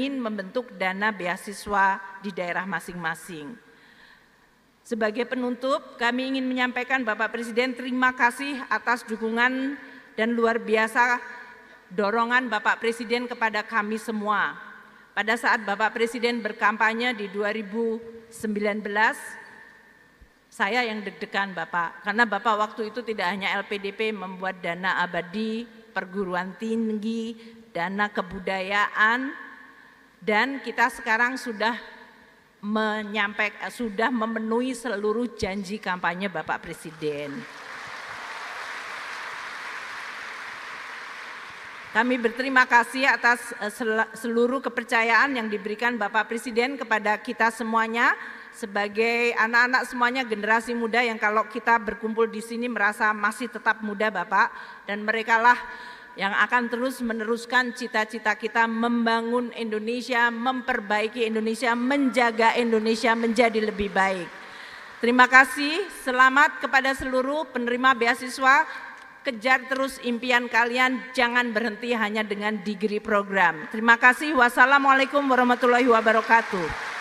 ingin membentuk dana beasiswa di daerah masing-masing. Sebagai penutup, kami ingin menyampaikan Bapak Presiden terima kasih atas dukungan dan luar biasa dorongan Bapak Presiden kepada kami semua. Pada saat Bapak Presiden berkampanye di 2019, saya yang deg-degan Bapak, karena Bapak waktu itu tidak hanya LPDP membuat dana abadi, perguruan tinggi, dana kebudayaan, dan kita sekarang sudah menyampaikan eh, sudah memenuhi seluruh janji kampanye Bapak Presiden. Kami berterima kasih atas eh, seluruh kepercayaan yang diberikan Bapak Presiden kepada kita semuanya sebagai anak-anak semuanya generasi muda yang kalau kita berkumpul di sini merasa masih tetap muda Bapak dan merekalah yang akan terus meneruskan cita-cita kita membangun Indonesia, memperbaiki Indonesia, menjaga Indonesia menjadi lebih baik. Terima kasih, selamat kepada seluruh penerima beasiswa, kejar terus impian kalian, jangan berhenti hanya dengan degree program. Terima kasih, wassalamualaikum warahmatullahi wabarakatuh.